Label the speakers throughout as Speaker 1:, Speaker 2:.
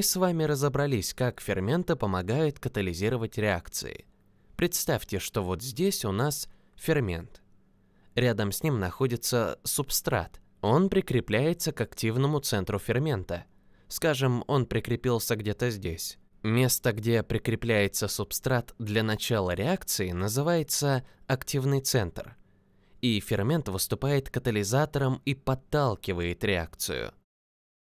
Speaker 1: Мы с вами разобрались, как ферменты помогают катализировать реакции. Представьте, что вот здесь у нас фермент. Рядом с ним находится субстрат. Он прикрепляется к активному центру фермента. Скажем, он прикрепился где-то здесь. Место, где прикрепляется субстрат для начала реакции, называется активный центр. И фермент выступает катализатором и подталкивает реакцию –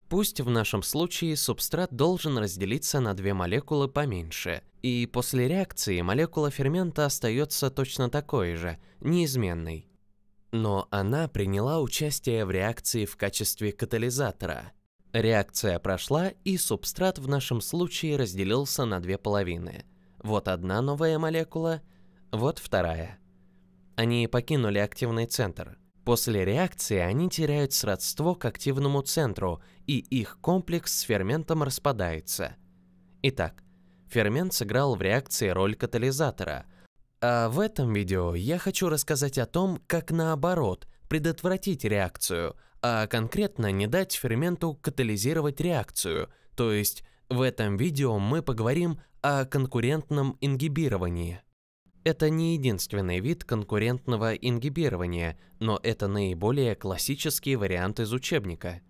Speaker 1: Пусть в нашем случае субстрат должен разделиться на две молекулы поменьше, и после реакции молекула фермента остается точно такой же, неизменной. Но она приняла участие в реакции в качестве катализатора. Реакция прошла, и субстрат в нашем случае разделился на две половины. Вот одна новая молекула, вот вторая. Они покинули активный центр – После реакции они теряют сродство к активному центру, и их комплекс с ферментом распадается. Итак, фермент сыграл в реакции роль катализатора. А в этом видео я хочу рассказать о том, как наоборот предотвратить реакцию, а конкретно не дать ферменту катализировать реакцию, то есть в этом видео мы поговорим о конкурентном ингибировании. Это не единственный вид конкурентного ингибирования, но это наиболее классический вариант из учебника.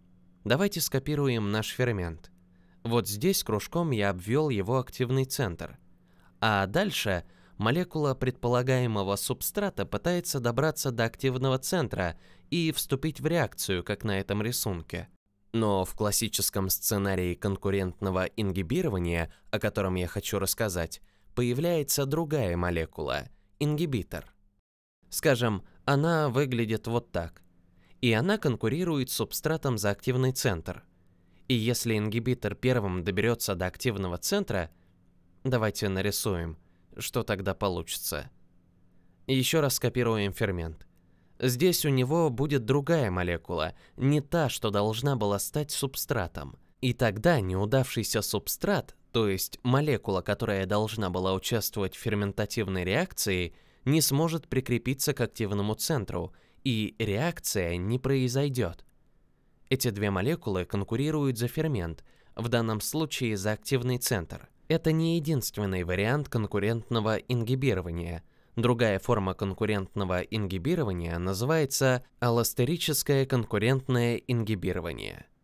Speaker 1: Давайте скопируем наш фермент. Вот здесь кружком я обвел его активный центр. А дальше молекула предполагаемого субстрата пытается добраться до активного центра и вступить в реакцию, как на этом рисунке. Но в классическом сценарии конкурентного ингибирования, о котором я хочу рассказать, появляется другая молекула – ингибитор. Скажем, она выглядит вот так. И она конкурирует с субстратом за активный центр. И если ингибитор первым доберется до активного центра, давайте нарисуем, что тогда получится. Еще раз скопируем фермент. Здесь у него будет другая молекула, не та, что должна была стать субстратом. И тогда неудавшийся субстрат то есть молекула, которая должна была участвовать в ферментативной реакции, не сможет прикрепиться к активному центру, и реакция не произойдет. Эти две молекулы конкурируют за фермент, в данном случае за активный центр. Это не единственный вариант конкурентного ингибирования. Другая форма конкурентного ингибирования называется аллостерическое конкурентное ингибирование –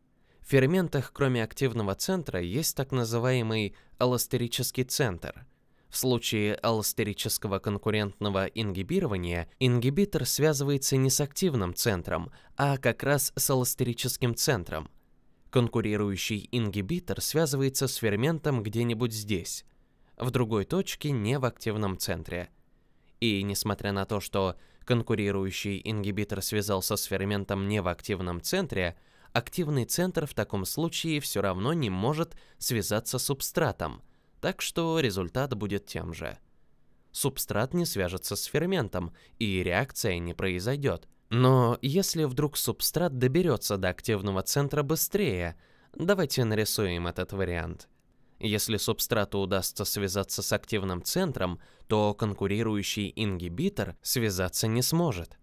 Speaker 1: в ферментах, кроме активного центра, есть так называемый аллостерический центр. В случае аллостерического конкурентного ингибирования ингибитор связывается не с активным центром, а как раз с аллостерическим центром. Конкурирующий ингибитор связывается с ферментом где-нибудь здесь, в другой точке, не в активном центре. И несмотря на то, что конкурирующий ингибитор связался с ферментом не в активном центре, активный центр в таком случае все равно не может связаться с субстратом, так что результат будет тем же. Субстрат не свяжется с ферментом, и реакция не произойдет. Но если вдруг субстрат доберется до активного центра быстрее, давайте нарисуем этот вариант – если субстрату удастся связаться с активным центром, то конкурирующий ингибитор связаться не сможет.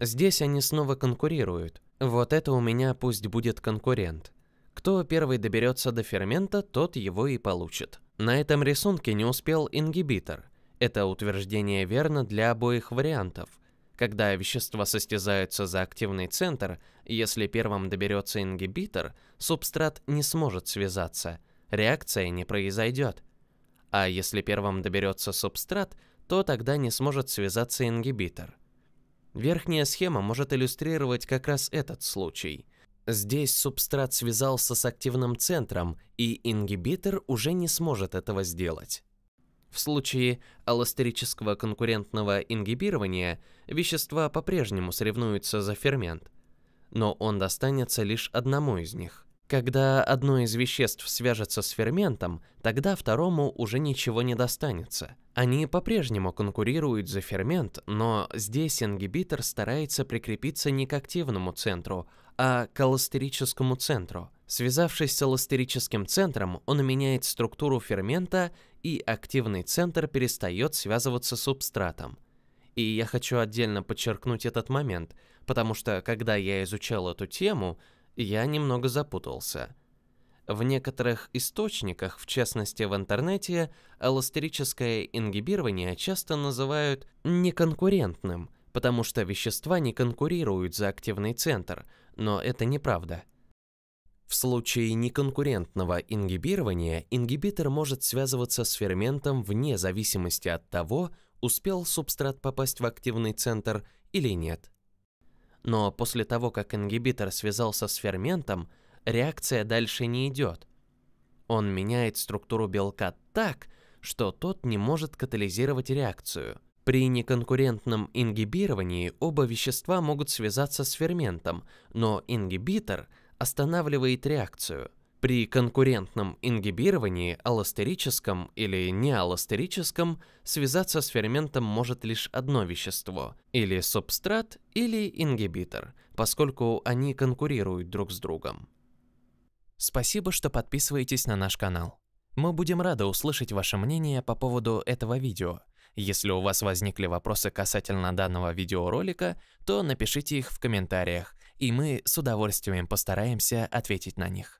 Speaker 1: Здесь они снова конкурируют. Вот это у меня пусть будет конкурент. Кто первый доберется до фермента, тот его и получит. На этом рисунке не успел ингибитор. Это утверждение верно для обоих вариантов. Когда вещества состязаются за активный центр, если первым доберется ингибитор, субстрат не сможет связаться, реакция не произойдет. А если первым доберется субстрат, то тогда не сможет связаться ингибитор. Верхняя схема может иллюстрировать как раз этот случай. Здесь субстрат связался с активным центром, и ингибитор уже не сможет этого сделать. В случае аллостерического конкурентного ингибирования вещества по-прежнему соревнуются за фермент, но он достанется лишь одному из них. Когда одно из веществ свяжется с ферментом, тогда второму уже ничего не достанется. Они по-прежнему конкурируют за фермент, но здесь ингибитор старается прикрепиться не к активному центру, а к аллостерическому центру. Связавшись с аллостерическим центром, он меняет структуру фермента, и активный центр перестает связываться с субстратом. И я хочу отдельно подчеркнуть этот момент, потому что когда я изучал эту тему – я немного запутался. В некоторых источниках, в частности в интернете, аллостерическое ингибирование часто называют неконкурентным, потому что вещества не конкурируют за активный центр, но это неправда. В случае неконкурентного ингибирования ингибитор может связываться с ферментом вне зависимости от того, успел субстрат попасть в активный центр или нет. Но после того, как ингибитор связался с ферментом, реакция дальше не идет. Он меняет структуру белка так, что тот не может катализировать реакцию. При неконкурентном ингибировании оба вещества могут связаться с ферментом, но ингибитор останавливает реакцию – при конкурентном ингибировании, аллостерическом или неаллостерическом, связаться с ферментом может лишь одно вещество, или субстрат, или ингибитор, поскольку они конкурируют друг с другом. Спасибо, что подписываетесь на наш канал. Мы будем рады услышать ваше мнение по поводу этого видео. Если у вас возникли вопросы касательно данного видеоролика, то напишите их в комментариях, и мы с удовольствием постараемся ответить на них.